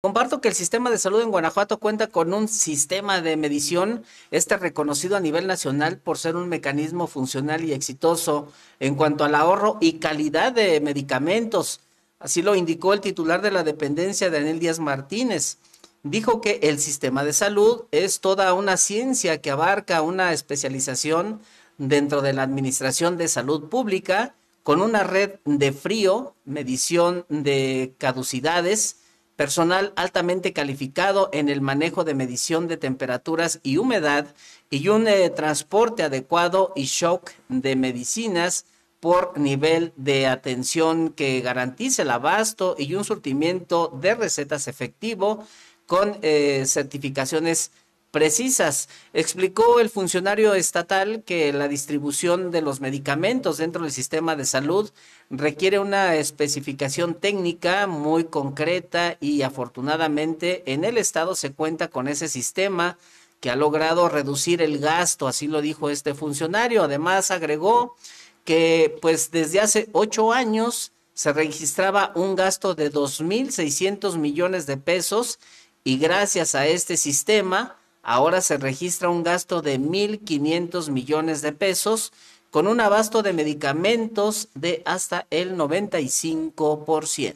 Comparto que el sistema de salud en Guanajuato cuenta con un sistema de medición, este reconocido a nivel nacional por ser un mecanismo funcional y exitoso en cuanto al ahorro y calidad de medicamentos. Así lo indicó el titular de la dependencia, Daniel Díaz Martínez. Dijo que el sistema de salud es toda una ciencia que abarca una especialización dentro de la Administración de Salud Pública con una red de frío, medición de caducidades, personal altamente calificado en el manejo de medición de temperaturas y humedad y un eh, transporte adecuado y shock de medicinas por nivel de atención que garantice el abasto y un surtimiento de recetas efectivo con eh, certificaciones precisas. Explicó el funcionario estatal que la distribución de los medicamentos dentro del sistema de salud requiere una especificación técnica muy concreta y afortunadamente en el Estado se cuenta con ese sistema que ha logrado reducir el gasto, así lo dijo este funcionario. Además agregó que pues desde hace ocho años se registraba un gasto de 2.600 millones de pesos y gracias a este sistema ahora se registra un gasto de 1.500 millones de pesos con un abasto de medicamentos de hasta el 95%.